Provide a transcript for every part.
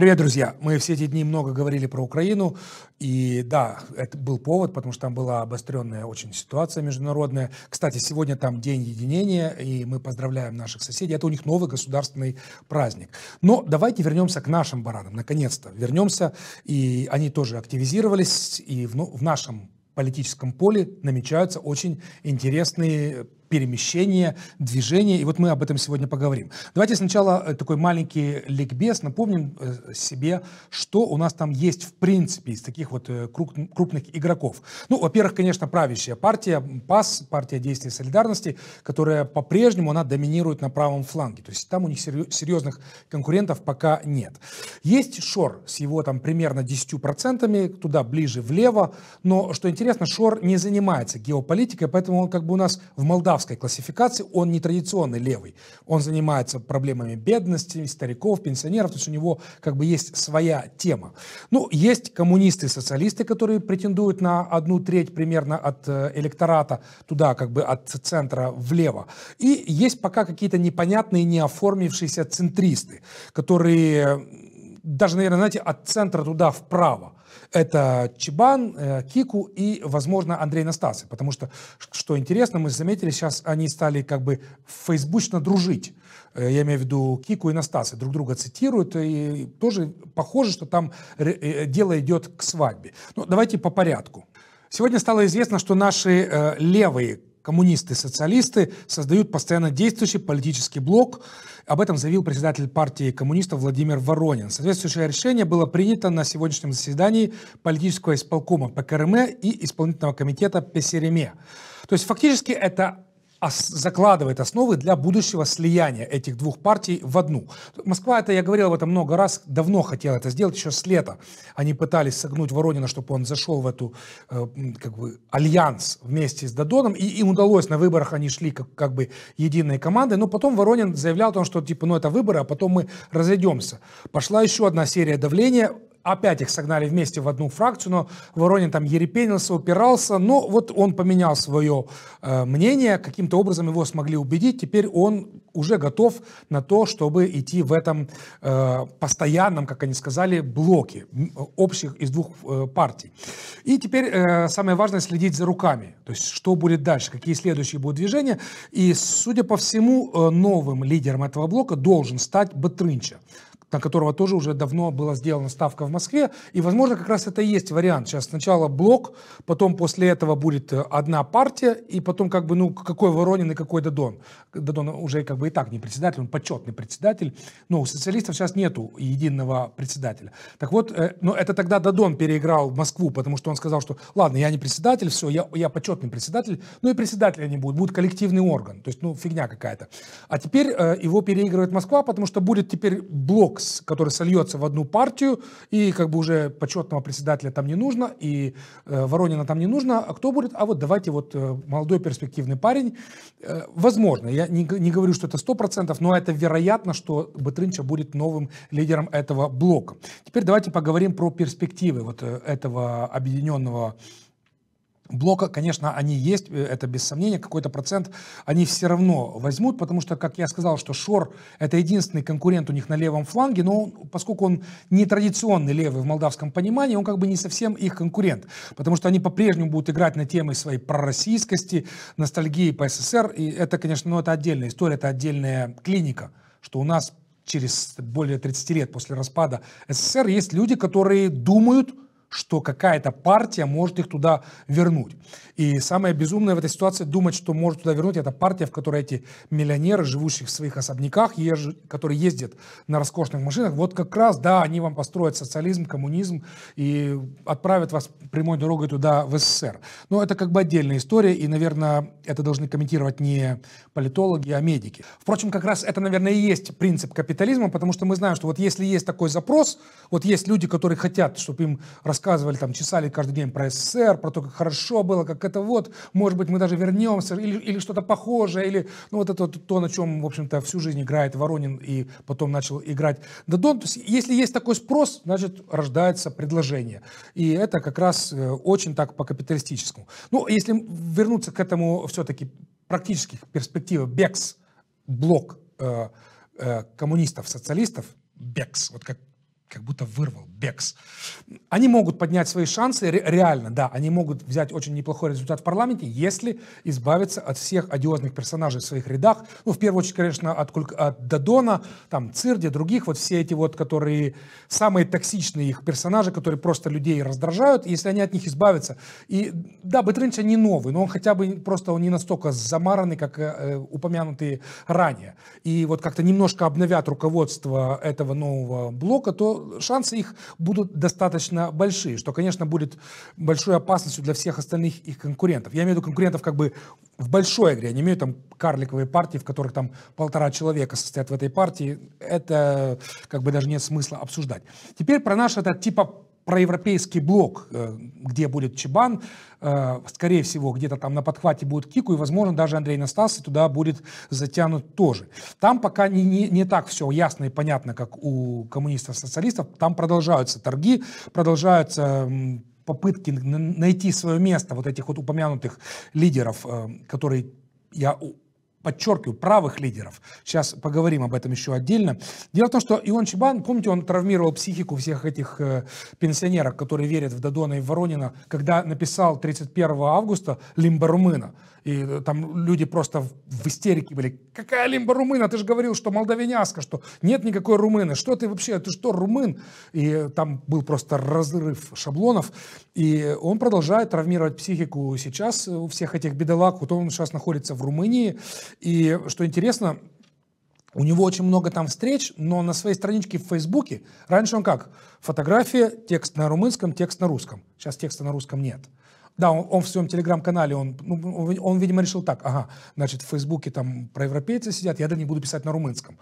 Привет, друзья! Мы все эти дни много говорили про Украину, и да, это был повод, потому что там была обостренная очень ситуация международная. Кстати, сегодня там День единения, и мы поздравляем наших соседей. Это у них новый государственный праздник. Но давайте вернемся к нашим баранам, наконец-то. Вернемся, и они тоже активизировались, и в, ну, в нашем политическом поле намечаются очень интересные перемещения, движения И вот мы об этом сегодня поговорим. Давайте сначала э, такой маленький ликбез. Напомним э, себе, что у нас там есть в принципе из таких вот э, крупных игроков. Ну, во-первых, конечно, правящая партия, ПАС, партия действий солидарности, которая по-прежнему она доминирует на правом фланге. То есть там у них серьезных конкурентов пока нет. Есть Шор с его там примерно 10%, туда ближе влево. Но, что интересно, Шор не занимается геополитикой, поэтому он как бы у нас в Молдавии скандинавской классификации, он не традиционный левый. Он занимается проблемами бедности, стариков, пенсионеров, то есть у него как бы есть своя тема. Ну, есть коммунисты и социалисты, которые претендуют на одну треть примерно от э, электората, туда как бы от центра влево. И есть пока какие-то непонятные, не оформившиеся центристы, которые даже, наверное, знаете, от центра туда вправо. Это Чебан, э, Кику и, возможно, Андрей Настасы. Потому что, что интересно, мы заметили, сейчас они стали как бы фейсбучно дружить. Э, я имею в виду Кику и Настасы. Друг друга цитируют. И тоже похоже, что там э, дело идет к свадьбе. Ну, давайте по порядку. Сегодня стало известно, что наши левые коммунисты и социалисты создают постоянно действующий политический блок. Об этом заявил председатель партии коммунистов Владимир Воронин. Соответствующее решение было принято на сегодняшнем заседании политического исполкома ПКРМ и исполнительного комитета ПСРМ. То есть фактически это ос- закладывает основы для будущего слияния этих двух партий в одну. Москва, это я говорил об этом много раз, давно хотела это сделать, еще с лета. Они пытались согнуть Воронина, чтобы он зашел в эту э, как бы альянс вместе с Дадоном, и им удалось, на выборах они шли как, как бы единой командой, но потом Воронин заявлял о том, что типа, ну это выборы, а потом мы разойдемся. Пошла еще одна серия давления, опять их согнали вместе в одну фракцию, но Воронин там ерепенился, упирался, но вот он поменял свое э, мнение, каким-то образом его смогли убедить, теперь он уже готов на то, чтобы идти в этом э, постоянном, как они сказали, блоке общих из двух э, партий. И теперь э, самое важное следить за руками, то есть что будет дальше, какие следующие будут движения, и, судя по всему, э, новым лидером этого блока должен стать Батрынча на которого тоже уже давно была сделана ставка в Москве. И, возможно, как раз это и есть вариант. Сейчас сначала блок, потом после этого будет э, одна партия, и потом как бы, ну, какой Воронин и какой Дадон. Дадон уже как бы и так не председатель, он почетный председатель. Но у социалистов сейчас нету единого председателя. Так вот, э, но это тогда Дадон переиграл Москву, потому что он сказал, что ладно, я не председатель, все, я, я почетный председатель, ну и председателя не будет, будет коллективный орган. То есть, ну, фигня какая-то. А теперь э, его переигрывает Москва, потому что будет теперь блок который сольется в одну партию, и как бы уже почетного председателя там не нужно, и э, Воронина там не нужно, а кто будет? А вот давайте вот э, молодой перспективный парень. Э, возможно, я не, не говорю, что это 100%, но это вероятно, что Бытрынча будет новым лидером этого блока. Теперь давайте поговорим про перспективы вот э, этого объединенного Блока, конечно, они есть, э, это без сомнения, какой-то процент они все равно возьмут, потому что, как я сказал, что Шор – это единственный конкурент у них на левом фланге, но он, поскольку он не традиционный левый в молдавском понимании, он как бы не совсем их конкурент, потому что они по-прежнему будут играть на темы своей пророссийскости, ностальгии по СССР, и это, конечно, ну, это отдельная история, это отдельная клиника, что у нас через более 30 лет после распада СССР есть люди, которые думают – что какая-то партия может их туда вернуть. И самое безумное в этой ситуации думать, что может туда вернуть, эта партия, в которой эти миллионеры, живущие в своих особняках, еж... которые ездят на роскошных машинах, вот как раз, да, они вам построят социализм, коммунизм и отправят вас прямой дорогой туда, в СССР. Но это как бы отдельная история, и, наверное, это должны комментировать не политологи, а медики. Впрочем, как раз это, наверное, и есть принцип капитализма, потому что мы знаем, что вот если есть такой запрос, вот есть люди, которые хотят, чтобы им рассказывали рассказывали, там, чесали каждый день про СССР, про то, как хорошо было, как это вот, может быть, мы даже вернемся, или, или что-то похожее, или, ну, вот это то, на чем, в общем-то, всю жизнь играет Воронин и потом начал играть Дадон. То есть, если есть такой спрос, значит, рождается предложение. И это как раз э, очень так по-капиталистическому. Ну, если вернуться к этому все-таки практических перспектив, БЕКС, блок э, э, коммунистов, социалистов, БЕКС, вот как как будто вырвал, бекс. Они могут поднять свои шансы, реально, да, они могут взять очень неплохой результат в парламенте, если избавиться от всех одиозных персонажей в своих рядах, ну, в первую очередь, конечно, от, от Дадона, там, Цирди, других, вот все эти вот, которые самые токсичные их персонажи, которые просто людей раздражают, если они от них избавятся. И, да, Бетринча не новый, но он хотя бы просто он не настолько замаранный, как э, э, упомянутые ранее. И вот как-то немножко обновят руководство этого нового блока, то шансы их будут достаточно большие, что, конечно, будет большой опасностью для всех остальных их конкурентов. Я имею в виду конкурентов как бы в большой игре, я не имею там карликовые партии, в которых там полтора человека состоят в этой партии, это как бы даже нет смысла обсуждать. Теперь про наш этот типа проевропейский блок, э, где будет Чебан, э, скорее всего, где-то там на подхвате будет Кику, и, возможно, даже Андрей Настасов туда будет затянут тоже. Там пока не, не, не так все ясно и понятно, как у коммунистов-социалистов. Там продолжаются торги, продолжаются попытки найти свое место вот этих вот упомянутых лидеров, э, которые я подчеркиваю, правых лидеров. Сейчас поговорим об этом еще отдельно. Дело в том, что Ион Чебан, помните, он травмировал психику всех этих э, пенсионеров, которые верят в Дадона и в Воронина, когда написал 31 августа «Лимба И э, там люди просто в истерике были. Какая лимба румына? Ты же говорил, что молдавиняска, что нет никакой румыны. Что ты вообще? Ты что, румын? И э, там был просто разрыв шаблонов. И он продолжает травмировать психику сейчас у всех этих бедолаг. Вот он сейчас находится в Румынии. И что интересно, у него очень много там встреч, но на своей страничке в Фейсбуке, раньше он как, фотография, текст на румынском, текст на русском. Сейчас текста на русском нет. Да, он, он в своем телеграм-канале, он, ну, он, он, видимо, решил так, ага, значит, в Фейсбуке там про европейцы сидят, я да не буду писать на румынском.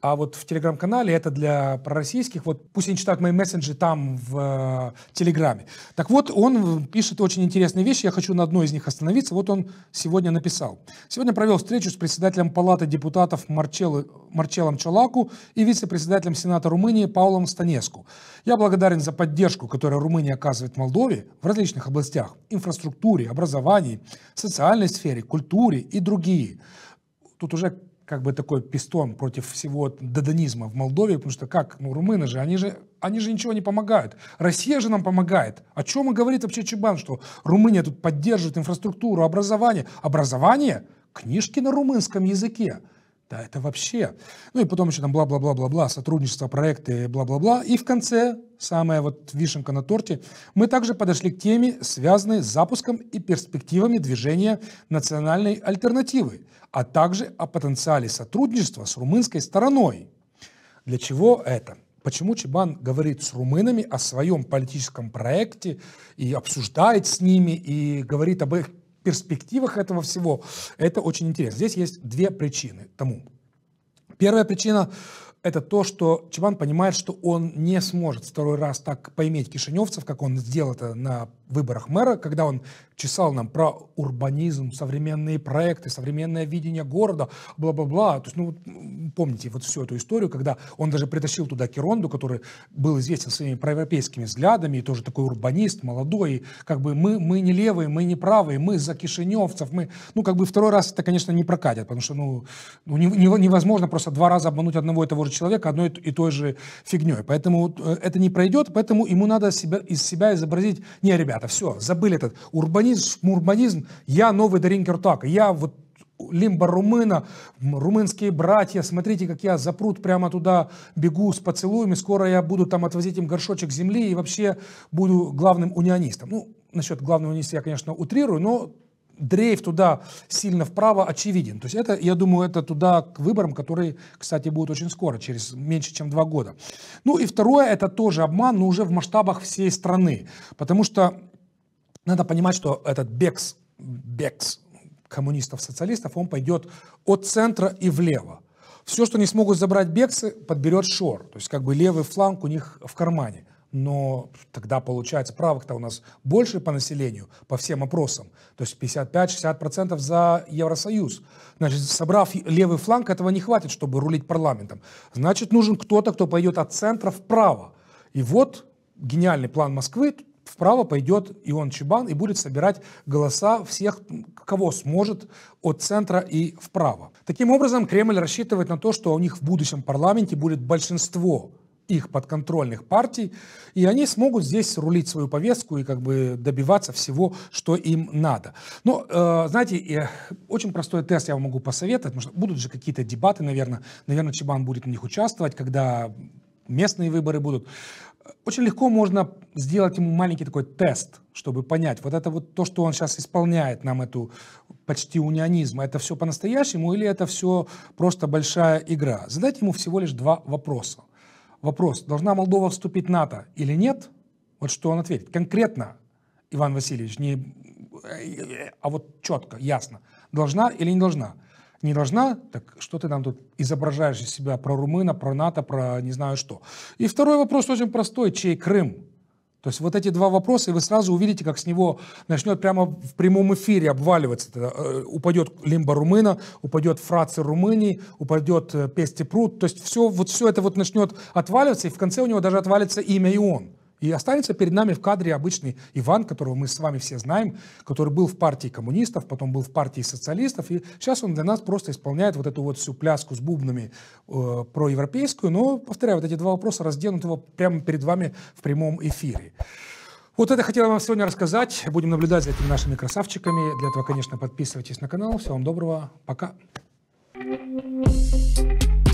А вот в телеграм-канале это для пророссийских, вот пусть они читают мои мессенджеры там в э, телеграме. Так вот, он пишет очень интересные вещи, я хочу на одной из них остановиться. Вот он сегодня написал. Сегодня провел встречу с председателем Палаты депутатов Марчелло, Марчеллом Чалаку и вице-председателем Сената Румынии Паулом Станеску. Я благодарен за поддержку, которую Румыния оказывает Молдове в различных областях инфраструктуре, образовании, социальной сфере, культуре и другие. Тут уже как бы такой пистон против всего дадонизма в Молдове, потому что как, ну, румыны же, они же, они же ничего не помогают. Россия же нам помогает. О чем и говорит вообще Чебан, что Румыния тут поддерживает инфраструктуру, образование. Образование? Книжки на румынском языке. Да, это вообще. Ну и потом еще там бла-бла-бла-бла-бла, сотрудничество, проекты, бла-бла-бла. И в конце, самая вот вишенка на торте, мы также подошли к теме, связанной с запуском и перспективами движения национальной альтернативы, а также о потенциале сотрудничества с румынской стороной. Для чего это? Почему Чебан говорит с румынами о своем политическом проекте и обсуждает с ними, и говорит об их перспективах этого всего это очень интересно. Здесь есть две причины тому. Первая причина – это то, что Чебан понимает, что он не сможет второй раз так поиметь кишиневцев, как он сделал это на выборах мэра, когда он чесал нам про урбанизм, современные проекты, современное видение города, бла-бла-бла. То есть, ну, помните вот всю эту историю, когда он даже притащил туда Керонду, который был известен своими проевропейскими взглядами, и тоже такой урбанист, молодой, и как бы мы, мы не левые, мы не правые, мы за кишиневцев, мы, ну, как бы второй раз это, конечно, не прокатит, потому что, ну, ну невозможно просто два раза обмануть одного и того же человека одной и той же фигней. Поэтому э, это не пройдет, поэтому ему надо себя, из себя изобразить, не, ребят, ребята, все, забыли этот урбанизм, шмурбанизм, я новый Дарин так, я вот лимба румына, румынские братья, смотрите, как я запрут прямо туда, бегу с поцелуями, скоро я буду там отвозить им горшочек земли и вообще буду главным унионистом. Ну, насчет главного униста я, конечно, утрирую, но дрейф туда сильно вправо очевиден. То есть это, я думаю, это туда к выборам, которые, кстати, будут очень скоро, через меньше, чем два года. Ну и второе, это тоже обман, но уже в масштабах всей страны. Потому что надо понимать, что этот бекс, бекс коммунистов-социалистов, он пойдет от центра и влево. Все, что не смогут забрать бексы, подберет Шор. То есть как бы левый фланг у них в кармане. Но тогда получается правых-то у нас больше по населению, по всем опросам. То есть 55-60% за Евросоюз. Значит, собрав левый фланг, этого не хватит, чтобы рулить парламентом. Значит, нужен кто-то, кто пойдет от центра вправо. И вот гениальный план Москвы, вправо пойдет Ион Чебан и будет собирать голоса всех, кого сможет, от центра и вправо. Таким образом, Кремль рассчитывает на то, что у них в будущем парламенте будет большинство их подконтрольных партий, и они смогут здесь рулить свою повестку и как бы добиваться всего, что им надо. Но, э, знаете, э, очень простой тест я вам могу посоветовать, потому что будут же какие-то дебаты, наверное, наверное, Чебан будет в них участвовать, когда местные выборы будут. Очень легко можно сделать ему маленький такой тест, чтобы понять, вот это вот то, что он сейчас исполняет, нам эту почти унионизм, это все по-настоящему или это все просто большая игра. задать ему всего лишь два вопроса. Вопрос, должна Молдова вступить в НАТО или нет? Вот что он ответит. Конкретно, Иван Васильевич, не, э, э, а вот четко, ясно, должна или не должна не должна, так что ты там тут изображаешь из себя про румына, про НАТО, про не знаю что. И второй вопрос очень простой, чей Крым? То есть вот эти два вопроса, и вы сразу увидите, как с него начнет прямо в прямом эфире обваливаться. Э, упадет лимба румына, упадет фрация Румынии, упадет э, пести пруд. То есть все, вот все это вот начнет отваливаться, и в конце у него даже отвалится имя и он. И останется перед нами в кадре обычный Иван, которого мы с вами все знаем, который был в партии коммунистов, потом был в партии социалистов, и сейчас он для нас просто исполняет вот эту вот всю пляску с бубнами э, проевропейскую, но, повторяю, вот эти два вопроса разденут его прямо перед вами в прямом эфире. Вот это хотела вам сегодня рассказать. Будем наблюдать за этими нашими красавчиками. Для этого, конечно, подписывайтесь на канал. Всего вам доброго. Пока. thank you